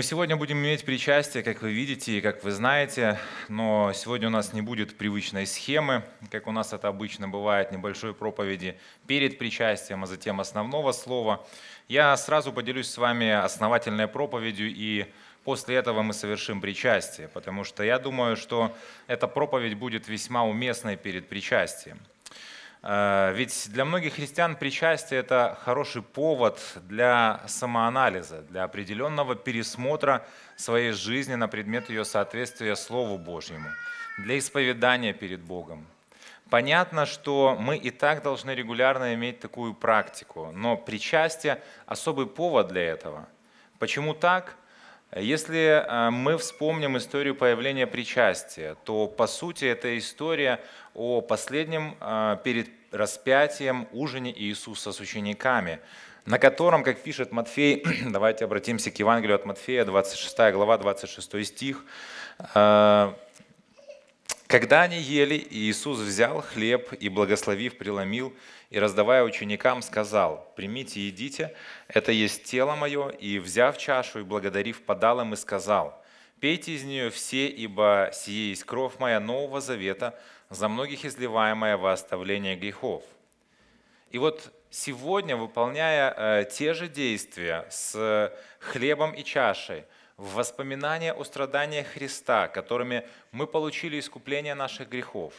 Мы сегодня будем иметь причастие, как вы видите и как вы знаете, но сегодня у нас не будет привычной схемы, как у нас это обычно бывает, небольшой проповеди перед причастием, а затем основного слова. Я сразу поделюсь с вами основательной проповедью, и после этого мы совершим причастие, потому что я думаю, что эта проповедь будет весьма уместной перед причастием. Э, ведь для многих христиан причастие – это хороший повод для самоанализа, для определенного пересмотра своей жизни на предмет ее соответствия Слову Божьему, для исповедания перед Богом. Понятно, что мы и так должны регулярно иметь такую практику, но причастие – особый повод для этого. Почему так? Если э, мы вспомним историю появления причастия, то по сути это история о последнем э, перед распятием ужине Иисуса с учениками, на котором, как пишет Матфей, давайте обратимся к Евангелию от Матфея, 26 глава, 26 стих, э, когда они ели, Иисус взял хлеб и, благословив, преломил, и, раздавая ученикам, сказал, «Примите, едите, это есть тело мое». И, взяв чашу и благодарив, подал им и сказал, «Пейте из нее все, ибо сие есть кровь моя Нового Завета, за многих изливаемая во оставление грехов». И вот сегодня, выполняя э, те же действия с э, хлебом и чашей – в воспоминания о страданиях Христа, которыми мы получили искупление наших грехов.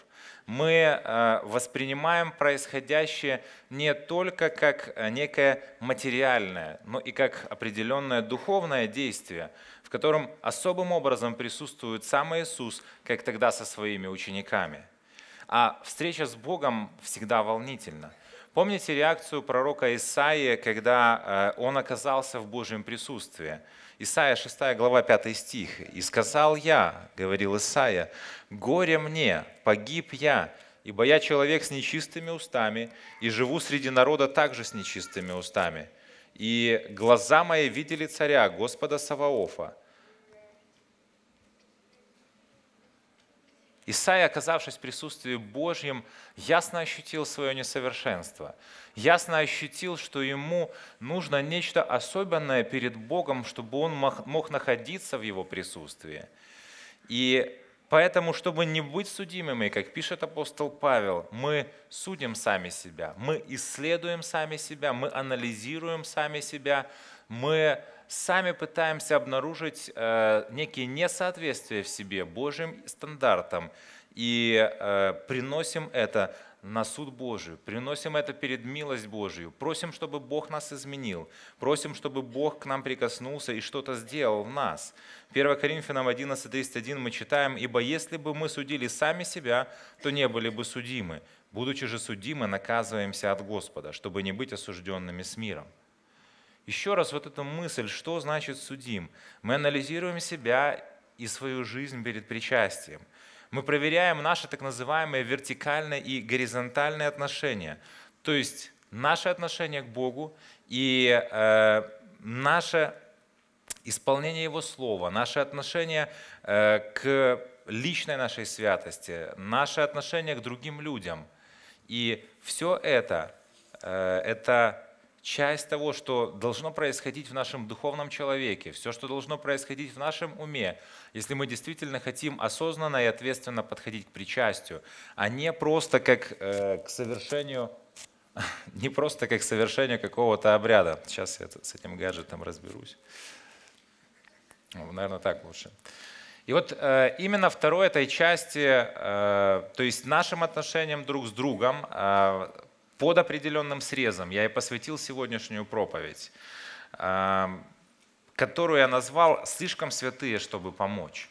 Мы э, воспринимаем происходящее не только как э, некое материальное, но и как определенное духовное действие, в котором особым образом присутствует сам Иисус, как тогда со своими учениками. А встреча с Богом всегда волнительна. Помните реакцию пророка Исаия, когда э, он оказался в Божьем присутствии? Исаия 6 глава 5 стих. «И сказал я, — говорил Исаия, — горе мне, погиб я, ибо я человек с нечистыми устами, и живу среди народа также с нечистыми устами. И глаза мои видели царя, Господа Саваофа, Исаия, оказавшись в присутствии Божьем, ясно ощутил свое несовершенство, ясно ощутил, что ему нужно нечто особенное перед Богом, чтобы он мог находиться в его присутствии. И Поэтому, чтобы не быть судимыми, как пишет апостол Павел, мы судим сами себя, мы исследуем сами себя, мы анализируем сами себя, мы сами пытаемся обнаружить э, некие несоответствия в себе Божьим стандартам и э, приносим это на суд Божий, приносим это перед милость Божию, просим, чтобы Бог нас изменил, просим, чтобы Бог к нам прикоснулся и что-то сделал в нас. 1 Коринфянам 11.31 мы читаем, «Ибо если бы мы судили сами себя, то не были бы судимы. Будучи же судимы, наказываемся от Господа, чтобы не быть осужденными с миром». Еще раз вот эта мысль, что значит судим. Мы анализируем себя и свою жизнь перед причастием. Мы проверяем наши так называемые вертикальные и горизонтальные отношения. То есть наше отношение к Богу и э, наше исполнение Его Слова, наше отношение э, к личной нашей святости, наше отношение к другим людям. И все это, э, это часть того, что должно происходить в нашем духовном человеке, все, что должно происходить в нашем уме, если мы действительно хотим осознанно и ответственно подходить к причастию, а не просто как э, к совершению не просто как совершению какого-то обряда. Сейчас я с этим гаджетом разберусь. Ну, Наверное, так лучше. И вот э, именно второй этой части, э, то есть нашим отношениям друг с другом, э, под определенным срезом я и посвятил сегодняшнюю проповедь, эм, которую я назвал «Слишком святые, чтобы помочь».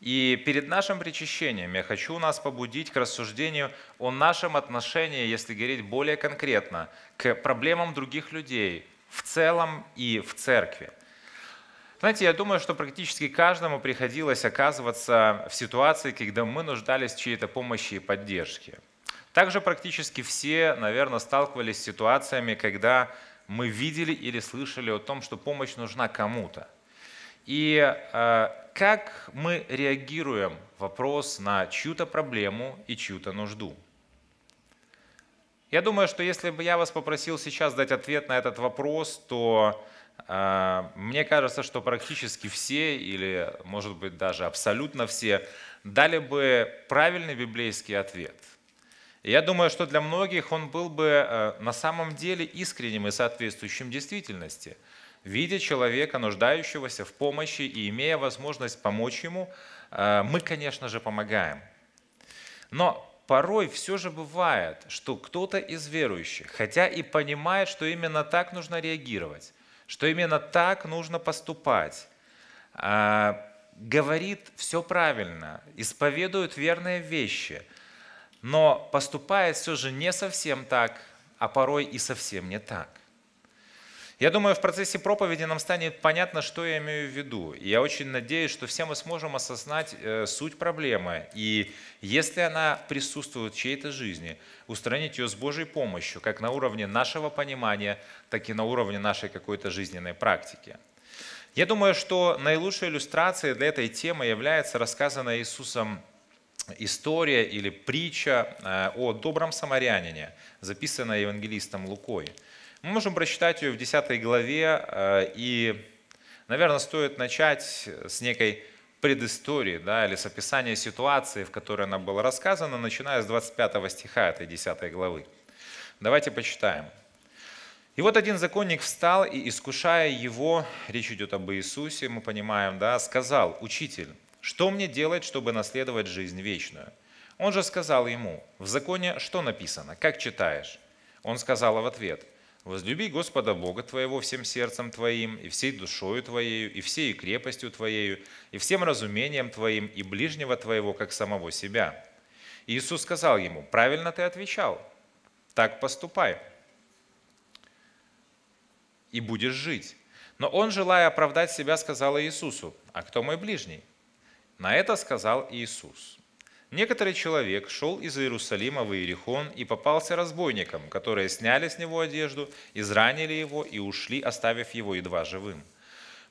И перед нашим причащением я хочу нас побудить к рассуждению о нашем отношении, если говорить более конкретно, к проблемам других людей в целом и в церкви. Знаете, я думаю, что практически каждому приходилось оказываться в ситуации, когда мы нуждались в чьей-то помощи и поддержке. Также практически все, наверное, сталкивались с ситуациями, когда мы видели или слышали о том, что помощь нужна кому-то. И э, как мы реагируем вопрос на чью-то проблему и чью-то нужду? Я думаю, что если бы я вас попросил сейчас дать ответ на этот вопрос, то э, мне кажется, что практически все, или может быть даже абсолютно все, дали бы правильный библейский ответ – я думаю, что для многих он был бы э, на самом деле искренним и соответствующим действительности, видя человека, нуждающегося в помощи и имея возможность помочь ему, э, мы, конечно же, помогаем. Но порой все же бывает, что кто-то из верующих, хотя и понимает, что именно так нужно реагировать, что именно так нужно поступать, э, говорит все правильно, исповедует верные вещи – но поступает все же не совсем так, а порой и совсем не так. Я думаю, в процессе проповеди нам станет понятно, что я имею в виду. И я очень надеюсь, что все мы сможем осознать э, суть проблемы. И если она присутствует в чьей-то жизни, устранить ее с Божьей помощью, как на уровне нашего понимания, так и на уровне нашей какой-то жизненной практики. Я думаю, что наилучшей иллюстрацией для этой темы является рассказанная Иисусом история или притча э, о добром самарянине, записанная евангелистом Лукой. Мы можем прочитать ее в 10 главе, э, и, наверное, стоит начать с некой предыстории да, или с описания ситуации, в которой она была рассказана, начиная с 25 стиха этой 10 главы. Давайте почитаем. И вот один законник встал и, искушая его, речь идет об Иисусе, мы понимаем, да, сказал, «Учитель, что мне делать, чтобы наследовать жизнь вечную? Он же сказал ему, в законе что написано, как читаешь? Он сказал в ответ, возлюби Господа Бога твоего всем сердцем твоим, и всей душою твоею, и всей крепостью твоею, и всем разумением твоим, и ближнего твоего, как самого себя. Иисус сказал ему, правильно ты отвечал, так поступай, и будешь жить. Но он, желая оправдать себя, сказал Иисусу, а кто мой ближний? На это сказал Иисус. Некоторый человек шел из Иерусалима в Иерихон и попался разбойникам, которые сняли с него одежду, изранили его и ушли, оставив его едва живым.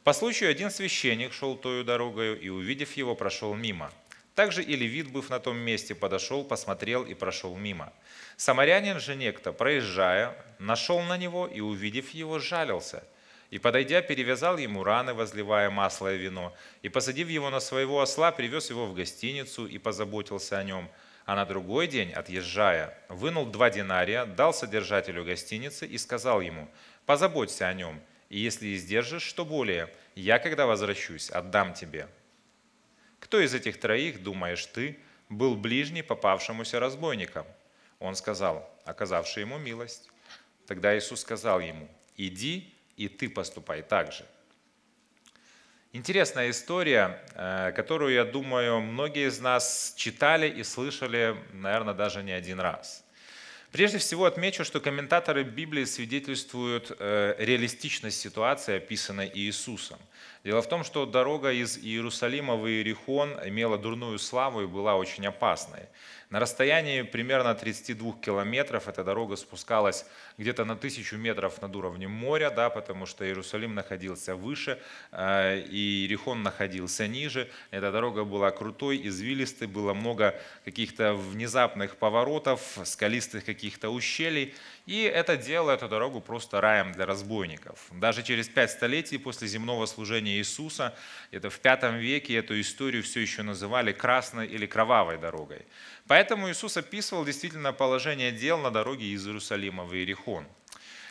По случаю один священник шел тою дорогою и, увидев его, прошел мимо. Также и левит, быв на том месте, подошел, посмотрел и прошел мимо. Самарянин же некто, проезжая, нашел на него и, увидев его, жалился – и, подойдя, перевязал ему раны, возливая масло и вино, и, посадив его на своего осла, привез его в гостиницу и позаботился о нем. А на другой день, отъезжая, вынул два динария, дал содержателю гостиницы и сказал ему, «Позаботься о нем, и если издержишь, что более, я, когда возвращусь, отдам тебе». Кто из этих троих, думаешь ты, был ближний попавшемуся разбойникам? Он сказал, оказавший ему милость. Тогда Иисус сказал ему, «Иди и ты поступай так же. Интересная история, э, которую, я думаю, многие из нас читали и слышали, наверное, даже не один раз. Прежде всего отмечу, что комментаторы Библии свидетельствуют э, реалистичность ситуации, описанной Иисусом. Дело в том, что дорога из Иерусалима в Иерихон имела дурную славу и была очень опасной. На расстоянии примерно 32 километров эта дорога спускалась где-то на тысячу метров над уровнем моря, да, потому что Иерусалим находился выше, э, и Иерихон находился ниже. Эта дорога была крутой, извилистой, было много каких-то внезапных поворотов, скалистых каких-то ущелий. И это делало эту дорогу просто раем для разбойников. Даже через пять столетий после земного служения Иисуса, это в пятом веке эту историю все еще называли красной или кровавой дорогой. Поэтому Иисус описывал действительно положение дел на дороге из Иерусалима в Иерихон.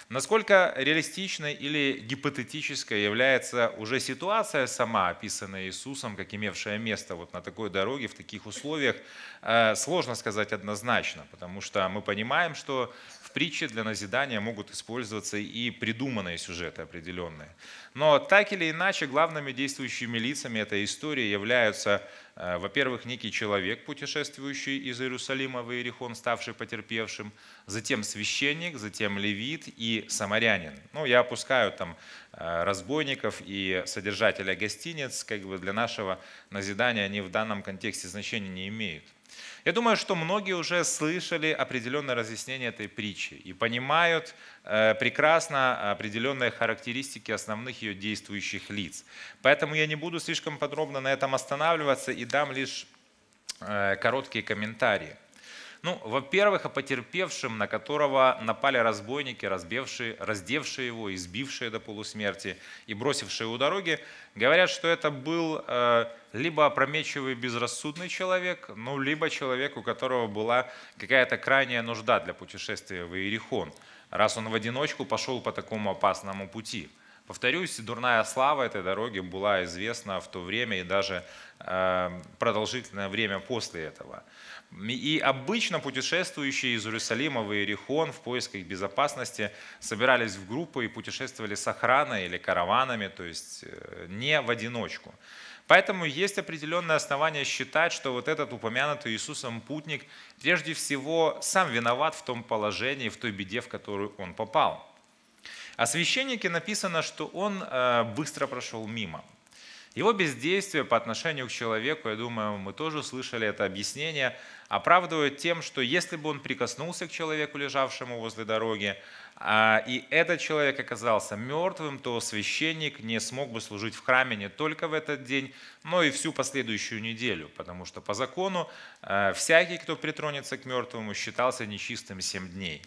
Насколько реалистичной или гипотетической является уже ситуация сама, описанная Иисусом, как имевшая место вот на такой дороге, в таких условиях, э, сложно сказать однозначно, потому что мы понимаем, что притче для назидания могут использоваться и придуманные сюжеты определенные. Но так или иначе, главными действующими лицами этой истории являются, э, во-первых, некий человек, путешествующий из Иерусалима в Иерихон, ставший потерпевшим, затем священник, затем левит и самарянин. Ну, я опускаю там э, разбойников и содержателя гостиниц, как бы для нашего назидания они в данном контексте значения не имеют. Я думаю, что многие уже слышали определенное разъяснение этой притчи и понимают э, прекрасно определенные характеристики основных ее действующих лиц. Поэтому я не буду слишком подробно на этом останавливаться и дам лишь э, короткие комментарии. Ну, во-первых, о потерпевшем, на которого напали разбойники, разбившие, раздевшие его, избившие до полусмерти и бросившие у дороги, говорят, что это был э, либо опрометчивый безрассудный человек, ну, либо человек, у которого была какая-то крайняя нужда для путешествия в Иерихон, раз он в одиночку пошел по такому опасному пути. Повторюсь, дурная слава этой дороги была известна в то время и даже э, продолжительное время после этого. И обычно путешествующие из Иерусалима в Иерихон в поисках безопасности собирались в группы и путешествовали с охраной или караванами, то есть э, не в одиночку. Поэтому есть определенные основания считать, что вот этот упомянутый Иисусом путник прежде всего сам виноват в том положении, в той беде, в которую он попал. О священнике написано, что он э, быстро прошел мимо. Его бездействие по отношению к человеку, я думаю, мы тоже слышали это объяснение, оправдывают тем, что если бы он прикоснулся к человеку, лежавшему возле дороги, а, и этот человек оказался мертвым, то священник не смог бы служить в храме не только в этот день, но и всю последующую неделю, потому что по закону а, всякий, кто притронется к мертвому, считался нечистым семь дней.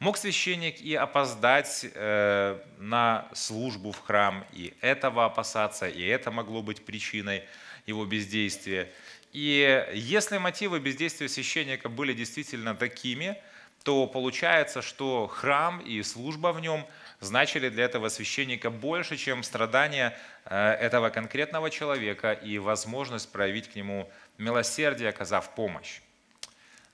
Мог священник и опоздать э, на службу в храм, и этого опасаться, и это могло быть причиной его бездействия. И если мотивы бездействия священника были действительно такими, то получается, что храм и служба в нем значили для этого священника больше, чем страдания э, этого конкретного человека и возможность проявить к нему милосердие, оказав помощь.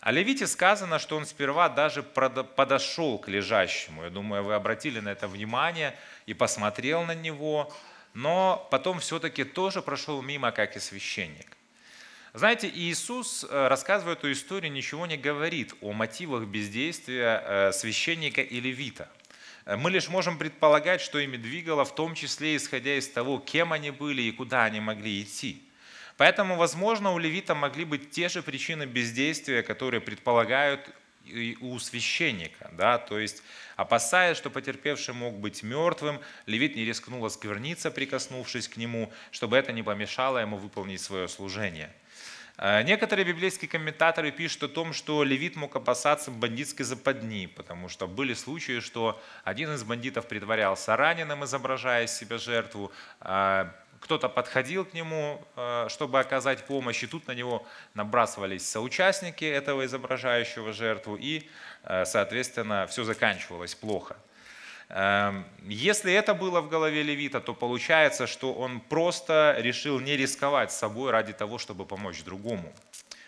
О а Левите сказано, что он сперва даже подошел к лежащему. Я думаю, вы обратили на это внимание и посмотрел на него, но потом все-таки тоже прошел мимо, как и священник. Знаете, Иисус, э, рассказывая эту историю, ничего не говорит о мотивах бездействия э, священника и левита. Э, мы лишь можем предполагать, что ими двигало, в том числе исходя из того, кем они были и куда они могли идти. Поэтому, возможно, у левита могли быть те же причины бездействия, которые предполагают и у священника, да, то есть опасаясь, что потерпевший мог быть мертвым, левит не рискнул оскверниться, прикоснувшись к нему, чтобы это не помешало ему выполнить свое служение. Э, некоторые библейские комментаторы пишут о том, что левит мог опасаться бандитской западни, потому что были случаи, что один из бандитов притворялся раненым, изображая из себя жертву, а кто-то подходил к нему, э, чтобы оказать помощь, и тут на него набрасывались соучастники этого изображающего жертву, и, э, соответственно, все заканчивалось плохо. Эм, если это было в голове Левита, то получается, что он просто решил не рисковать собой ради того, чтобы помочь другому.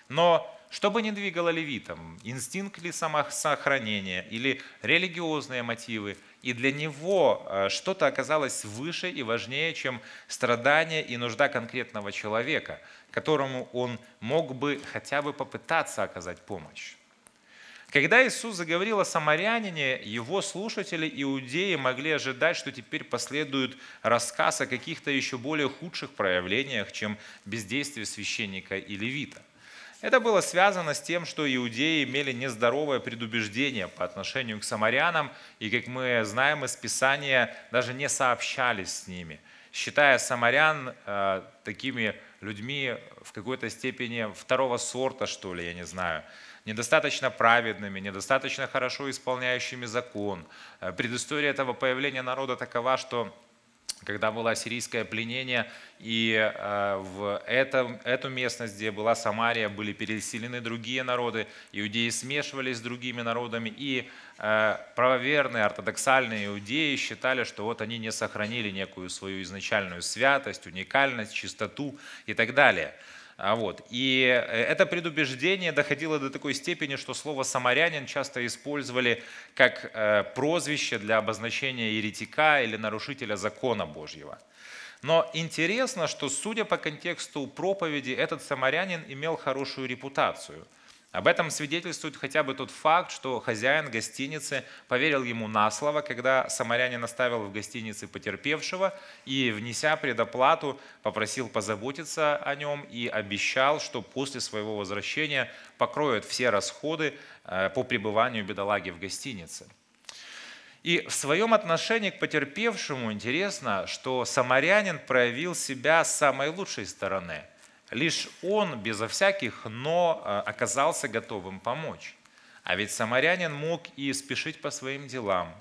Но что бы ни двигало левитом, инстинкт ли самосохранения или религиозные мотивы – и для него э, что-то оказалось выше и важнее, чем страдания и нужда конкретного человека, которому он мог бы хотя бы попытаться оказать помощь. Когда Иисус заговорил о самарянине, его слушатели, иудеи, могли ожидать, что теперь последует рассказ о каких-то еще более худших проявлениях, чем бездействие священника и левита. Это было связано с тем, что иудеи имели нездоровое предубеждение по отношению к самарянам, и, как мы знаем из Писания, даже не сообщались с ними, считая самарян э, такими людьми в какой-то степени второго сорта, что ли, я не знаю, недостаточно праведными, недостаточно хорошо исполняющими закон. Э, предыстория этого появления народа такова, что когда было сирийское пленение, и э, в этом, эту местность, где была Самария, были переселены другие народы, иудеи смешивались с другими народами, и э, правоверные ортодоксальные иудеи считали, что вот они не сохранили некую свою изначальную святость, уникальность, чистоту и так далее – а вот. И э, это предубеждение доходило до такой степени, что слово «самарянин» часто использовали как э, прозвище для обозначения еретика или нарушителя закона Божьего. Но интересно, что, судя по контексту проповеди, этот самарянин имел хорошую репутацию – об этом свидетельствует хотя бы тот факт, что хозяин гостиницы поверил ему на слово, когда самарянин оставил в гостинице потерпевшего и, внеся предоплату, попросил позаботиться о нем и обещал, что после своего возвращения покроет все расходы э, по пребыванию бедолаги в гостинице. И в своем отношении к потерпевшему интересно, что самарянин проявил себя с самой лучшей стороны – Лишь он, безо всяких «но», э, оказался готовым помочь. А ведь самарянин мог и спешить по своим делам,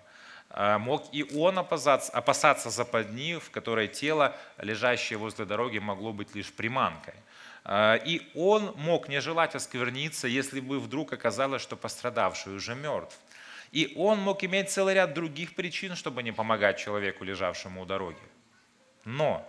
э, мог и он опасаться, опасаться западни, в которой тело, лежащее возле дороги, могло быть лишь приманкой. Э, и он мог не желать оскверниться, если бы вдруг оказалось, что пострадавший уже мертв. И он мог иметь целый ряд других причин, чтобы не помогать человеку, лежавшему у дороги. Но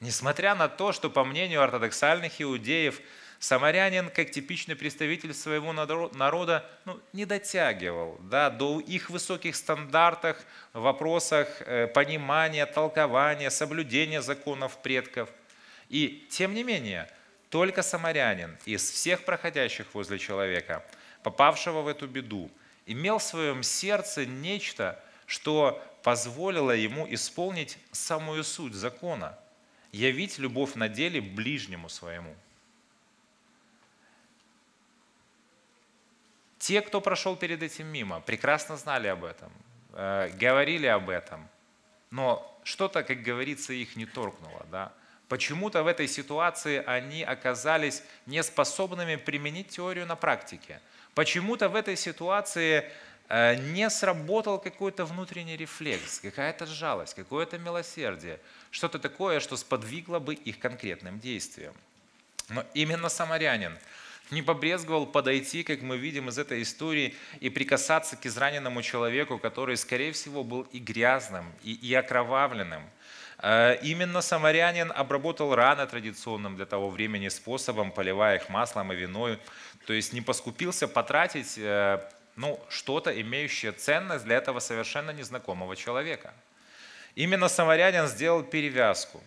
Несмотря на то, что, по мнению ортодоксальных иудеев, самарянин, как типичный представитель своего народа, ну, не дотягивал да, до их высоких стандартов в вопросах э, понимания, толкования, соблюдения законов предков. И тем не менее, только самарянин из всех проходящих возле человека, попавшего в эту беду, имел в своем сердце нечто, что позволило ему исполнить самую суть закона – явить любовь на деле ближнему своему. Те, кто прошел перед этим мимо, прекрасно знали об этом, э, говорили об этом, но что-то, как говорится, их не торкнуло. Да? Почему-то в этой ситуации они оказались неспособными применить теорию на практике. Почему-то в этой ситуации Э, не сработал какой-то внутренний рефлекс, какая-то жалость, какое-то милосердие, что-то такое, что сподвигло бы их конкретным действием. Но именно самарянин не побрезговал подойти, как мы видим из этой истории, и прикасаться к израненному человеку, который, скорее всего, был и грязным, и, и окровавленным. Э, именно самарянин обработал раны традиционным для того времени способом, поливая их маслом и виной. То есть не поскупился потратить э, ну, что-то, имеющее ценность для этого совершенно незнакомого человека. Именно самарянин сделал перевязку.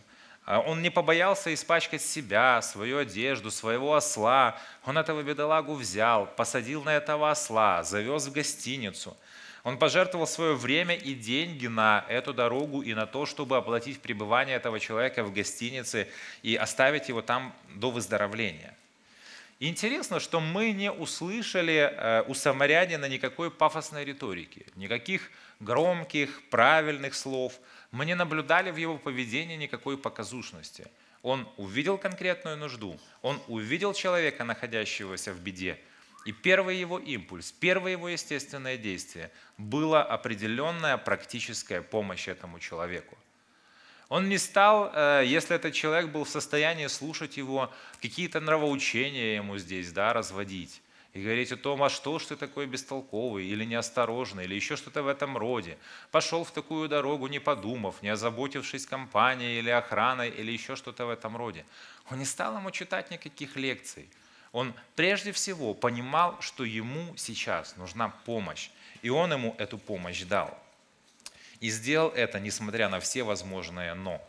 А, он не побоялся испачкать себя, свою одежду, своего осла. Он этого бедолагу взял, посадил на этого осла, завез в гостиницу. Он пожертвовал свое время и деньги на эту дорогу и на то, чтобы оплатить пребывание этого человека в гостинице и оставить его там до выздоровления. Интересно, что мы не услышали э, у самарянина никакой пафосной риторики, никаких громких, правильных слов. Мы не наблюдали в его поведении никакой показушности. Он увидел конкретную нужду, он увидел человека, находящегося в беде, и первый его импульс, первое его естественное действие было определенная практическая помощь этому человеку. Он не стал, э, если этот человек был в состоянии слушать его, какие-то нравоучения ему здесь да, разводить и говорить о том, а что ж ты такой бестолковый или неосторожный, или еще что-то в этом роде. Пошел в такую дорогу, не подумав, не озаботившись компанией или охраной, или еще что-то в этом роде. Он не стал ему читать никаких лекций. Он прежде всего понимал, что ему сейчас нужна помощь, и он ему эту помощь дал. И сделал это, несмотря на все возможные «но».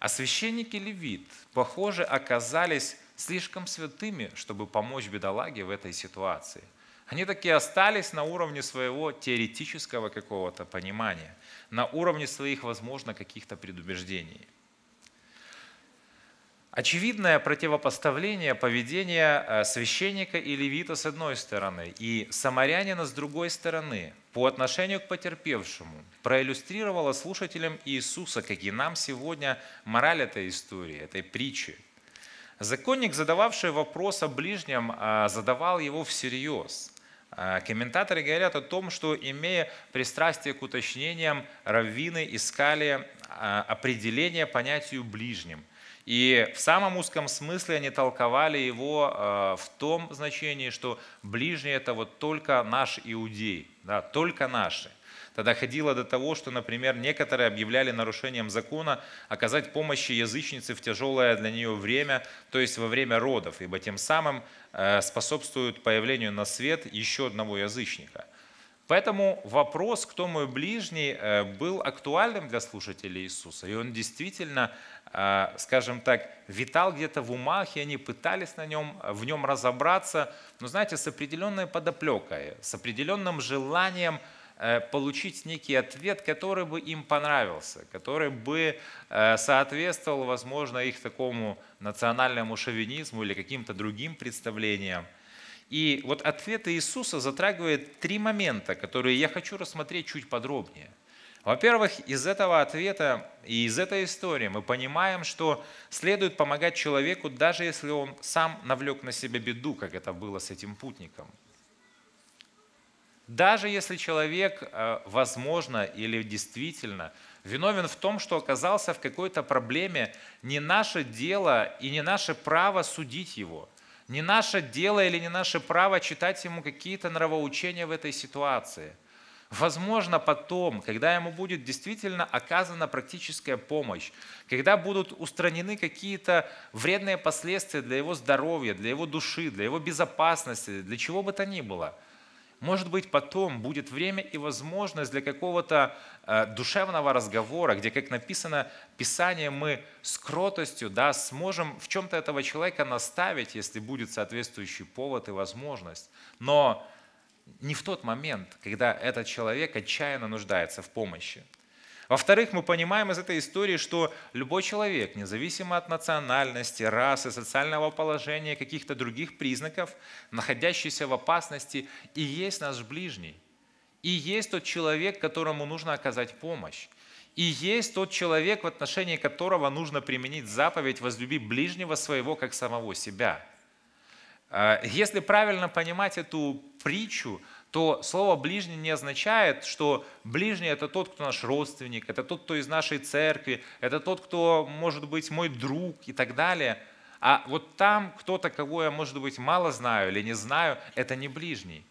А священники левит, похоже, оказались слишком святыми, чтобы помочь бедолаге в этой ситуации. Они такие остались на уровне своего теоретического какого-то понимания, на уровне своих, возможно, каких-то предубеждений – Очевидное противопоставление поведения э, священника и левита с одной стороны и самарянина с другой стороны по отношению к потерпевшему проиллюстрировало слушателям Иисуса, как и нам сегодня, мораль этой истории, этой притчи. Законник, задававший вопрос о ближнем, э, задавал его всерьез. Э, комментаторы говорят о том, что, имея пристрастие к уточнениям, раввины искали определение понятию «ближним», и в самом узком смысле они толковали его э, в том значении, что ближний – это вот только наш иудей, да, только наши. Тогда ходило до того, что, например, некоторые объявляли нарушением закона оказать помощь язычнице в тяжелое для нее время, то есть во время родов, ибо тем самым э, способствуют появлению на свет еще одного язычника – Поэтому вопрос, кто мой ближний, э, был актуальным для слушателей Иисуса. И он действительно, э, скажем так, витал где-то в умах, и они пытались на нем, в нем разобраться, но, знаете, с определенной подоплекой, с определенным желанием э, получить некий ответ, который бы им понравился, который бы соответствовал, возможно, их такому национальному шовинизму или каким-то другим представлениям – и вот ответ Иисуса затрагивает три момента, которые я хочу рассмотреть чуть подробнее. Во-первых, из этого ответа и из этой истории мы понимаем, что следует помогать человеку, даже если он сам навлек на себя беду, как это было с этим путником. Даже если человек, э, возможно или действительно, виновен в том, что оказался в какой-то проблеме, не наше дело и не наше право судить его – не наше дело или не наше право читать ему какие-то нравоучения в этой ситуации. Возможно, потом, когда ему будет действительно оказана практическая помощь, когда будут устранены какие-то вредные последствия для его здоровья, для его души, для его безопасности, для чего бы то ни было – может быть, потом будет время и возможность для какого-то э, душевного разговора, где, как написано в Писании, мы с кротостью да, сможем в чем-то этого человека наставить, если будет соответствующий повод и возможность. Но не в тот момент, когда этот человек отчаянно нуждается в помощи. Во-вторых, мы понимаем из этой истории, что любой человек, независимо от национальности, расы, социального положения, каких-то других признаков, находящийся в опасности, и есть наш ближний. И есть тот человек, которому нужно оказать помощь. И есть тот человек, в отношении которого нужно применить заповедь «возлюби ближнего своего, как самого себя». Э, если правильно понимать эту притчу – то слово «ближний» не означает, что ближний – это тот, кто наш родственник, это тот, кто из нашей церкви, это тот, кто, может быть, мой друг и так далее. А вот там кто-то, кого я, может быть, мало знаю или не знаю, это не ближний.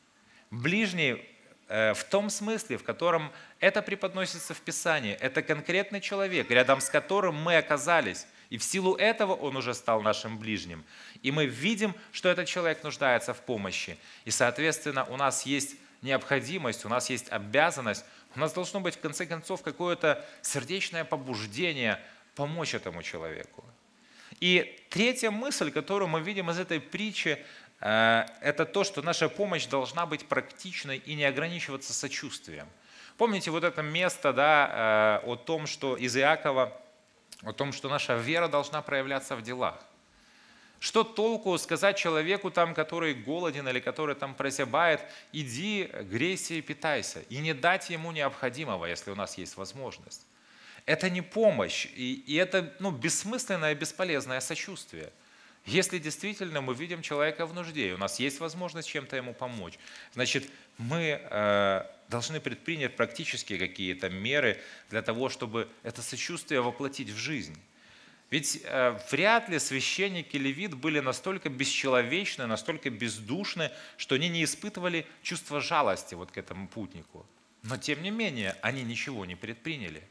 Ближний э, в том смысле, в котором это преподносится в Писании. Это конкретный человек, рядом с которым мы оказались. И в силу этого он уже стал нашим ближним и мы видим, что этот человек нуждается в помощи. И, соответственно, у нас есть необходимость, у нас есть обязанность, у нас должно быть, в конце концов, какое-то сердечное побуждение помочь этому человеку. И третья мысль, которую мы видим из этой притчи, э, это то, что наша помощь должна быть практичной и не ограничиваться сочувствием. Помните вот это место да, э, о том, что из Иакова, о том, что наша вера должна проявляться в делах. Что толку сказать человеку, там, который голоден или который там прозябает, иди, грейся и питайся, и не дать ему необходимого, если у нас есть возможность. Это не помощь, и, и это ну, бессмысленное, бесполезное сочувствие. Если действительно мы видим человека в нужде, и у нас есть возможность чем-то ему помочь, значит, мы э, должны предпринять практически какие-то меры для того, чтобы это сочувствие воплотить в жизнь. Ведь э, вряд ли священники левит были настолько бесчеловечны, настолько бездушны, что они не испытывали чувства жалости вот к этому путнику. Но тем не менее, они ничего не предприняли.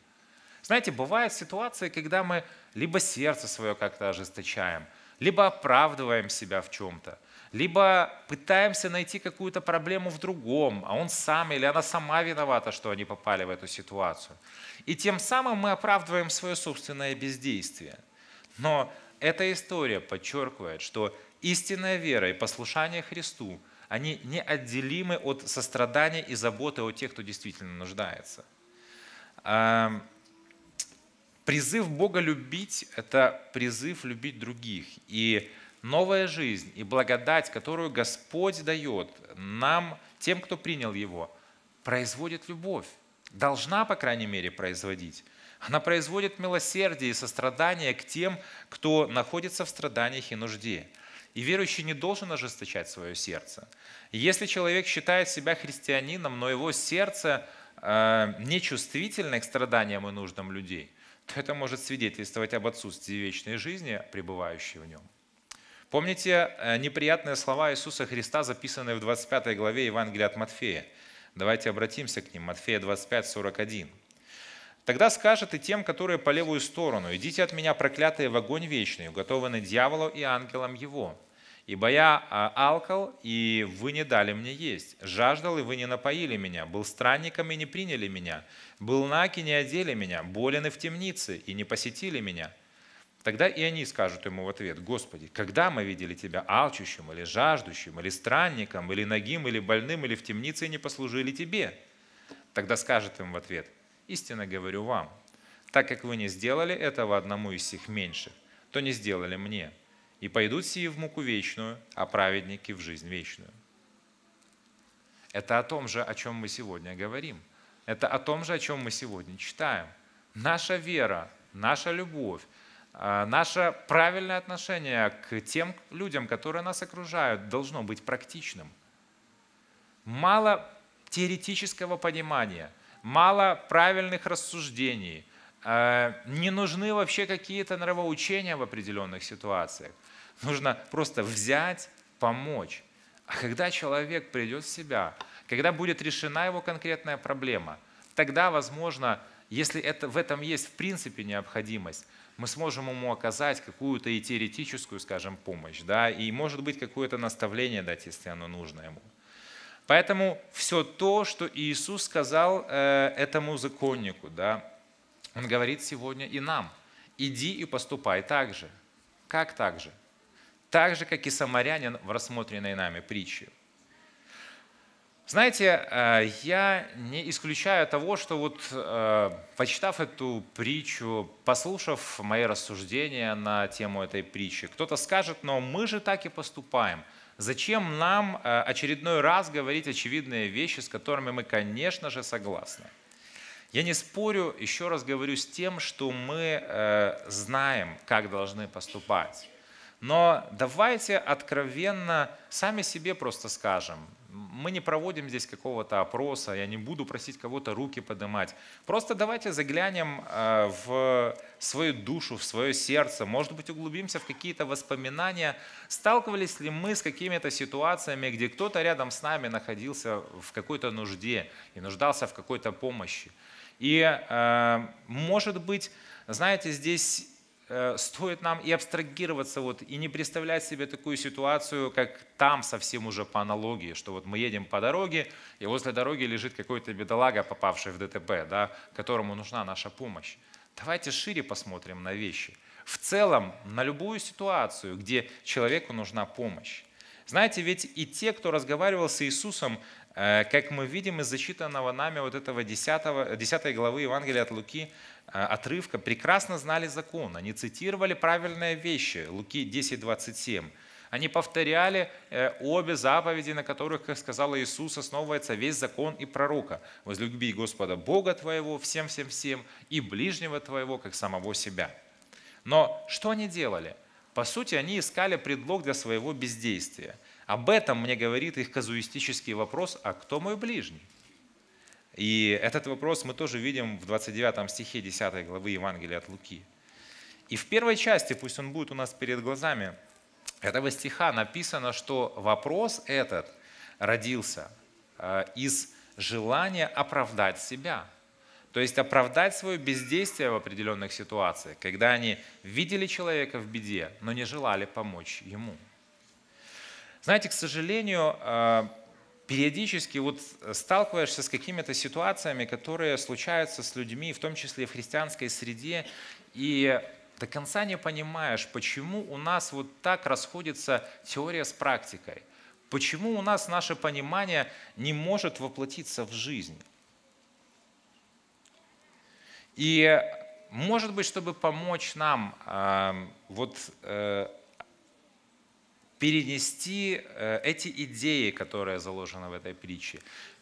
Знаете, бывают ситуации, когда мы либо сердце свое как-то ожесточаем, либо оправдываем себя в чем-то, либо пытаемся найти какую-то проблему в другом, а он сам или она сама виновата, что они попали в эту ситуацию. И тем самым мы оправдываем свое собственное бездействие. Но эта история подчеркивает, что истинная вера и послушание Христу, они неотделимы от сострадания и заботы о тех, кто действительно нуждается. Эм, призыв Бога любить – это призыв любить других. И новая жизнь и благодать, которую Господь дает нам, тем, кто принял Его, производит любовь. Должна, по крайней мере, производить. Она производит милосердие и сострадание к тем, кто находится в страданиях и нужде. И верующий не должен ожесточать свое сердце. Если человек считает себя христианином, но его сердце э, нечувствительно к страданиям и нуждам людей, то это может свидетельствовать об отсутствии вечной жизни, пребывающей в нем. Помните э, неприятные слова Иисуса Христа, записанные в 25 главе Евангелия от Матфея? Давайте обратимся к ним. Матфея 25, 41. Тогда скажет и тем, которые по левую сторону, «Идите от меня, проклятые, в огонь вечный, уготованный дьяволу и ангелам его. Ибо я а, алкал, и вы не дали мне есть, жаждал, и вы не напоили меня, был странником, и не приняли меня, был наг, и не одели меня, болен и в темнице, и не посетили меня». Тогда и они скажут ему в ответ, «Господи, когда мы видели Тебя алчущим или жаждущим, или странником, или ногим, или больным, или в темнице и не послужили Тебе?» Тогда скажет им в ответ, Истинно говорю вам, так как вы не сделали этого одному из сих меньших, то не сделали мне. И пойдут сии в муку вечную, а праведники в жизнь вечную. Это о том же, о чем мы сегодня говорим. Это о том же, о чем мы сегодня читаем. Наша вера, наша любовь, а, наше правильное отношение к тем людям, которые нас окружают, должно быть практичным. Мало теоретического понимания – мало правильных рассуждений, э, не нужны вообще какие-то нравоучения в определенных ситуациях. Нужно просто взять, помочь. А когда человек придет в себя, когда будет решена его конкретная проблема, тогда, возможно, если это, в этом есть в принципе необходимость, мы сможем ему оказать какую-то и теоретическую, скажем, помощь, да, и, может быть, какое-то наставление дать, если оно нужно ему. Поэтому все то, что Иисус сказал э, этому законнику, да, он говорит сегодня и нам. Иди и поступай так же. Как так же? Так же, как и самарянин в рассмотренной нами притче. Знаете, э, я не исключаю того, что вот э, почитав эту притчу, послушав мои рассуждения на тему этой притчи, кто-то скажет, но мы же так и поступаем – Зачем нам э, очередной раз говорить очевидные вещи, с которыми мы, конечно же, согласны? Я не спорю, еще раз говорю, с тем, что мы э, знаем, как должны поступать. Но давайте откровенно сами себе просто скажем, мы не проводим здесь какого-то опроса, я не буду просить кого-то руки поднимать. Просто давайте заглянем э, в свою душу, в свое сердце, может быть, углубимся в какие-то воспоминания. Сталкивались ли мы с какими-то ситуациями, где кто-то рядом с нами находился в какой-то нужде и нуждался в какой-то помощи? И, э, может быть, знаете, здесь Э, стоит нам и абстрагироваться, вот, и не представлять себе такую ситуацию, как там совсем уже по аналогии, что вот мы едем по дороге, и возле дороги лежит какой-то бедолага, попавший в ДТП, да, которому нужна наша помощь. Давайте шире посмотрим на вещи. В целом, на любую ситуацию, где человеку нужна помощь. Знаете, ведь и те, кто разговаривал с Иисусом, э, как мы видим из зачитанного нами вот этого 10, 10 главы Евангелия от Луки, Э, отрывка прекрасно знали закон, они цитировали правильные вещи, Луки 10:27. Они повторяли э, обе заповеди, на которых, как сказал Иисус, основывается весь закон и пророка. «Возлюби Господа Бога твоего всем-всем-всем и ближнего твоего, как самого себя». Но что они делали? По сути, они искали предлог для своего бездействия. Об этом мне говорит их казуистический вопрос «А кто мой ближний?» И этот вопрос мы тоже видим в 29 стихе 10 главы Евангелия от Луки. И в первой части, пусть он будет у нас перед глазами, этого стиха написано, что вопрос этот родился э, из желания оправдать себя. То есть оправдать свое бездействие в определенных ситуациях, когда они видели человека в беде, но не желали помочь ему. Знаете, к сожалению, э, периодически вот сталкиваешься с какими-то ситуациями, которые случаются с людьми, в том числе и в христианской среде, и до конца не понимаешь, почему у нас вот так расходится теория с практикой, почему у нас наше понимание не может воплотиться в жизнь. И может быть, чтобы помочь нам э, вот э, перенести э, эти идеи, которые заложены в этой притче,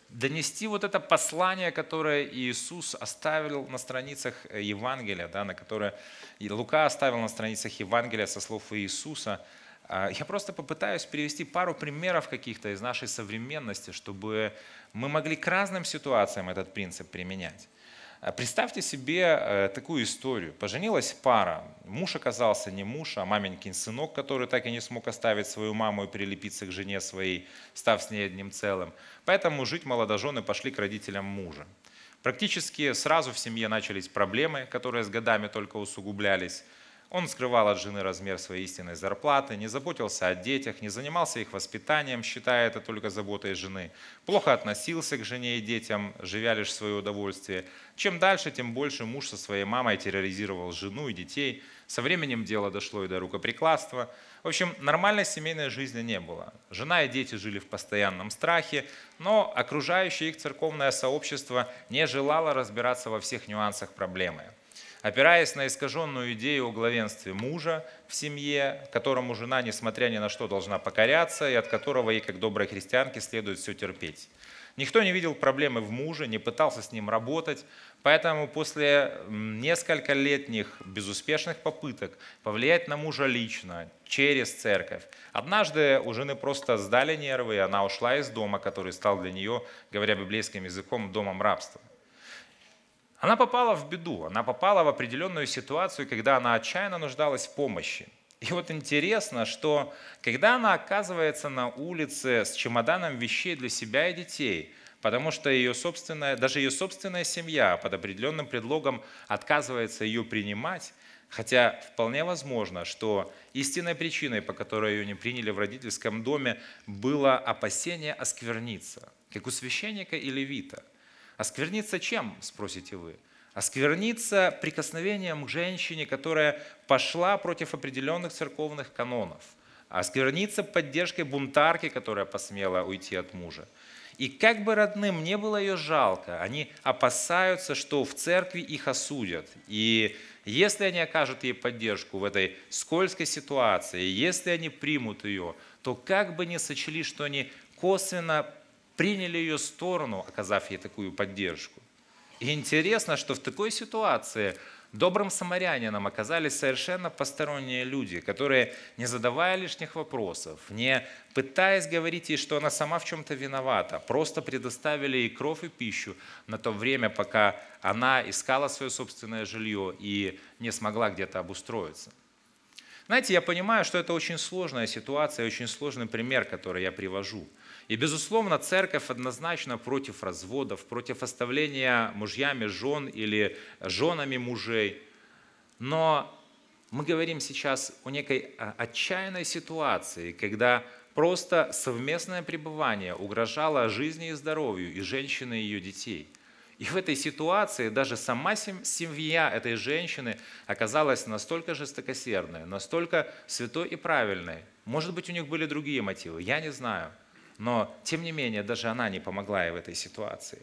донести вот это послание, которое Иисус оставил на страницах э, Евангелия, да, на которое Лука оставил на страницах Евангелия со слов Иисуса. А, я просто попытаюсь привести пару примеров каких-то из нашей современности, чтобы мы могли к разным ситуациям этот принцип применять. Э, представьте себе э, такую историю. Поженилась пара, муж оказался не муж, а маменькин сынок, который так и не смог оставить свою маму и прилепиться к жене своей, став с ней одним целым. Поэтому жить молодожены пошли к родителям мужа. Практически сразу в семье начались проблемы, которые с годами только усугублялись. Он скрывал от жены размер своей истинной зарплаты, не заботился о детях, не занимался их воспитанием, считая это только заботой жены. Плохо относился к жене и детям, живя лишь свое удовольствие. Чем дальше, тем больше муж со своей мамой терроризировал жену и детей. Со временем дело дошло и до рукоприкладства. В общем, нормальной семейной жизни не было. Жена и дети жили в постоянном страхе, но окружающее их церковное сообщество не желало разбираться во всех нюансах проблемы опираясь на искаженную идею о главенстве мужа в семье, которому жена, несмотря ни на что, должна покоряться и от которого ей, как доброй христианке, следует все терпеть. Никто не видел проблемы в муже, не пытался с ним работать, поэтому после нескольких летних безуспешных попыток повлиять на мужа лично, через церковь, однажды у жены просто сдали нервы, и она ушла из дома, который стал для нее, говоря библейским языком, домом рабства. Она попала в беду, она попала в определенную ситуацию, когда она отчаянно нуждалась в помощи. И вот интересно, что когда она оказывается на улице с чемоданом вещей для себя и детей, потому что ее собственная, даже ее собственная семья под определенным предлогом отказывается ее принимать, хотя вполне возможно, что истинной причиной, по которой ее не приняли в родительском доме, было опасение оскверниться, как у священника и левита – Оскверниться чем, спросите вы? Оскверниться прикосновением к женщине, которая пошла против определенных церковных канонов. Оскверниться поддержкой бунтарки, которая посмела уйти от мужа. И как бы родным не было ее жалко, они опасаются, что в церкви их осудят. И если они окажут ей поддержку в этой скользкой ситуации, если они примут ее, то как бы не сочли, что они косвенно приняли ее сторону, оказав ей такую поддержку. И интересно, что в такой ситуации добрым самарянином оказались совершенно посторонние люди, которые, не задавая лишних вопросов, не пытаясь говорить ей, что она сама в чем-то виновата, просто предоставили ей кровь и пищу на то время, пока она искала свое собственное жилье и не смогла где-то обустроиться. Знаете, я понимаю, что это очень сложная ситуация, очень сложный пример, который я привожу. И, безусловно, церковь однозначно против разводов, против оставления мужьями жен или женами мужей. Но мы говорим сейчас о некой а, отчаянной ситуации, когда просто совместное пребывание угрожало жизни и здоровью и женщины и ее детей – и в этой ситуации даже сама семья этой женщины оказалась настолько жестокосердной, настолько святой и правильной. Может быть, у них были другие мотивы, я не знаю. Но, тем не менее, даже она не помогла ей в этой ситуации.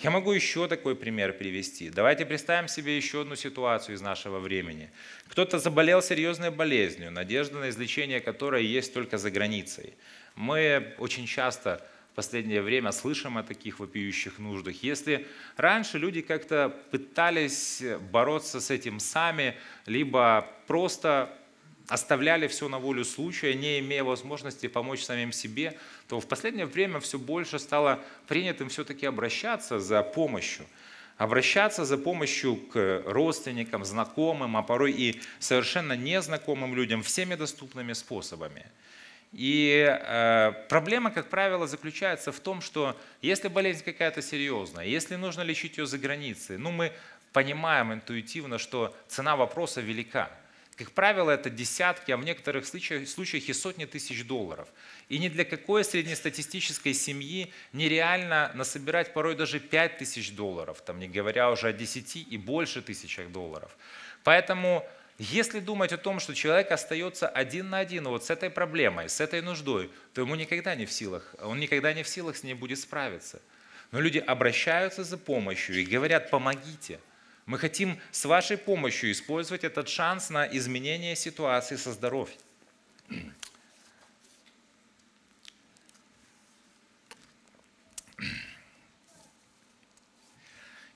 Я могу еще такой пример привести. Давайте представим себе еще одну ситуацию из нашего времени. Кто-то заболел серьезной болезнью, надежда на излечение которой есть только за границей. Мы очень часто последнее время слышим о таких вопиющих нуждах. Если раньше люди как-то пытались бороться с этим сами, либо просто оставляли все на волю случая, не имея возможности помочь самим себе, то в последнее время все больше стало принятым все-таки обращаться за помощью. Обращаться за помощью к родственникам, знакомым, а порой и совершенно незнакомым людям всеми доступными способами. И э, проблема, как правило, заключается в том, что если болезнь какая-то серьезная, если нужно лечить ее за границей, ну мы понимаем интуитивно, что цена вопроса велика. Как правило, это десятки, а в некоторых случаях, случаях и сотни тысяч долларов. И ни для какой среднестатистической семьи нереально насобирать порой даже 5 тысяч долларов, там, не говоря уже о 10 и больше тысячах долларов. Поэтому если думать о том, что человек остается один на один вот с этой проблемой, с этой нуждой, то ему никогда не в силах, он никогда не в силах с ней будет справиться. Но люди обращаются за помощью и говорят, помогите. Мы хотим с вашей помощью использовать этот шанс на изменение ситуации со здоровьем.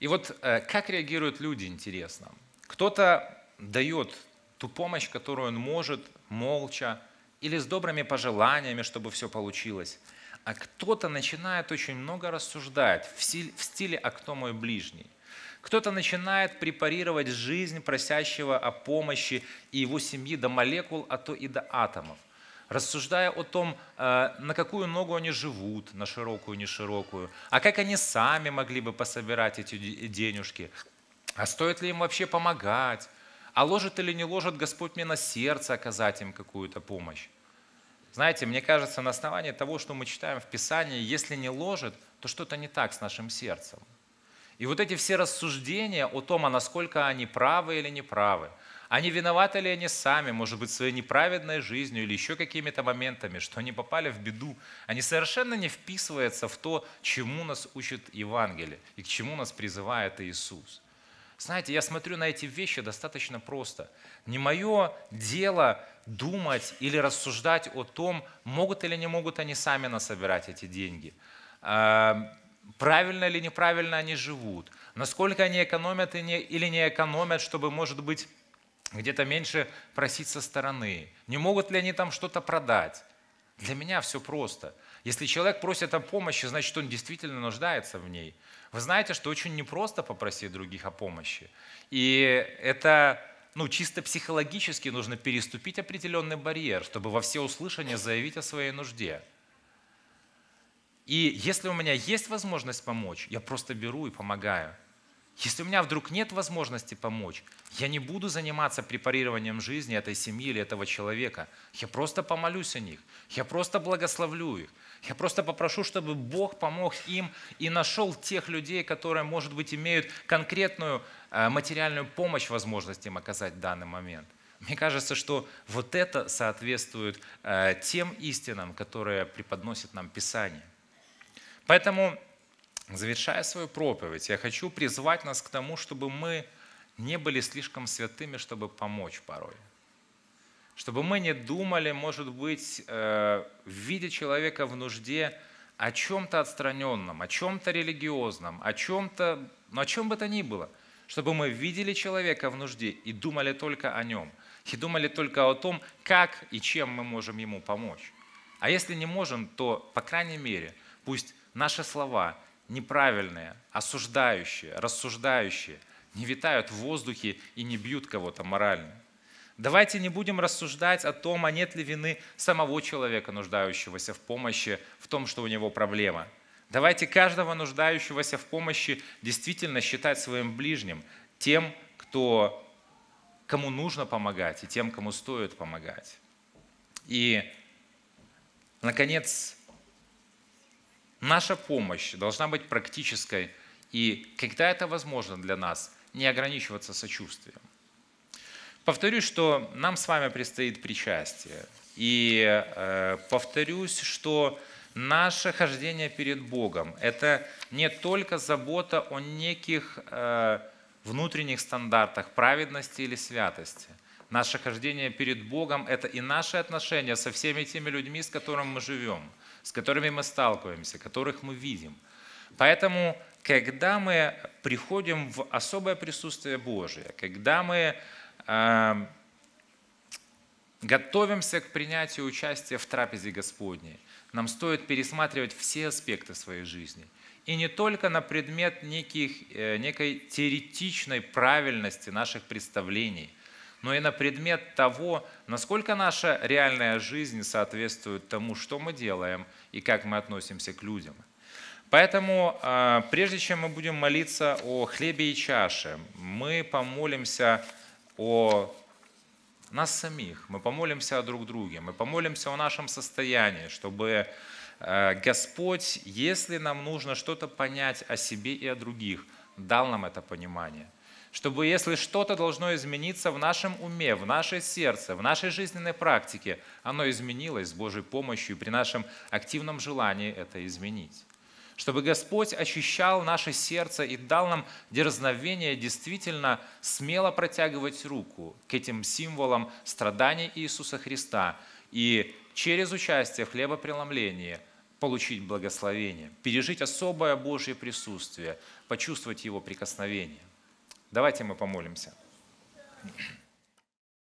И вот э, как реагируют люди, интересно. Кто-то дает ту помощь, которую он может, молча, или с добрыми пожеланиями, чтобы все получилось. А кто-то начинает очень много рассуждать в стиле «А кто мой ближний?». Кто-то начинает препарировать жизнь просящего о помощи и его семьи до молекул, а то и до атомов. Рассуждая о том, э, на какую ногу они живут, на широкую, не широкую, а как они сами могли бы пособирать эти денежки, а стоит ли им вообще помогать, а ложит или не ложит, Господь мне на сердце оказать им какую-то помощь. Знаете, мне кажется, на основании того, что мы читаем в Писании, если не ложит, то что-то не так с нашим сердцем. И вот эти все рассуждения о том, а насколько они правы или неправы, они виноваты ли они сами, может быть, своей неправедной жизнью или еще какими-то моментами, что они попали в беду, они совершенно не вписываются в то, чему нас учит Евангелие и к чему нас призывает Иисус. Знаете, я смотрю на эти вещи достаточно просто. Не мое дело думать или рассуждать о том, могут или не могут они сами насобирать эти деньги. А, правильно или неправильно они живут. Насколько они экономят или не экономят, чтобы, может быть, где-то меньше просить со стороны. Не могут ли они там что-то продать. Для меня все просто – если человек просит о помощи, значит, он действительно нуждается в ней. Вы знаете, что очень непросто попросить других о помощи. И это ну, чисто психологически нужно переступить определенный барьер, чтобы во все услышания заявить о своей нужде. И если у меня есть возможность помочь, я просто беру и помогаю. Если у меня вдруг нет возможности помочь, я не буду заниматься препарированием жизни этой семьи или этого человека. Я просто помолюсь о них, я просто благословлю их, я просто попрошу, чтобы Бог помог им и нашел тех людей, которые, может быть, имеют конкретную э, материальную помощь, возможность им оказать в данный момент. Мне кажется, что вот это соответствует э, тем истинам, которые преподносит нам Писание. Поэтому, завершая свою проповедь, я хочу призвать нас к тому, чтобы мы не были слишком святыми, чтобы помочь порой чтобы мы не думали, может быть, э, в виде человека в нужде о чем-то отстраненном, о чем-то религиозном, о чем-то, ну о чем бы то ни было, чтобы мы видели человека в нужде и думали только о нем, и думали только о том, как и чем мы можем ему помочь. А если не можем, то, по крайней мере, пусть наши слова неправильные, осуждающие, рассуждающие, не витают в воздухе и не бьют кого-то морально. Давайте не будем рассуждать о том, а нет ли вины самого человека, нуждающегося в помощи, в том, что у него проблема. Давайте каждого нуждающегося в помощи действительно считать своим ближним, тем, кто, кому нужно помогать, и тем, кому стоит помогать. И, наконец, наша помощь должна быть практической, и когда это возможно для нас, не ограничиваться сочувствием. Повторюсь, что нам с вами предстоит причастие. И э, повторюсь, что наше хождение перед Богом – это не только забота о неких э, внутренних стандартах праведности или святости. Наше хождение перед Богом – это и наши отношения со всеми теми людьми, с которыми мы живем, с которыми мы сталкиваемся, которых мы видим. Поэтому, когда мы приходим в особое присутствие Божие, когда мы Готовимся к принятию участия в трапезе Господней. Нам стоит пересматривать все аспекты своей жизни. И не только на предмет неких, э, некой теоретичной правильности наших представлений, но и на предмет того, насколько наша реальная жизнь соответствует тому, что мы делаем и как мы относимся к людям. Поэтому, а, прежде чем мы будем молиться о хлебе и чаше, мы помолимся о нас самих, мы помолимся о друг друге, мы помолимся о нашем состоянии, чтобы э, Господь, если нам нужно что-то понять о себе и о других, дал нам это понимание. Чтобы если что-то должно измениться в нашем уме, в наше сердце, в нашей жизненной практике, оно изменилось с Божьей помощью и при нашем активном желании это изменить чтобы Господь ощущал наше сердце и дал нам дерзновение действительно смело протягивать руку к этим символам страданий Иисуса Христа и через участие в хлебопреломлении получить благословение, пережить особое Божье присутствие, почувствовать Его прикосновение. Давайте мы помолимся. Thank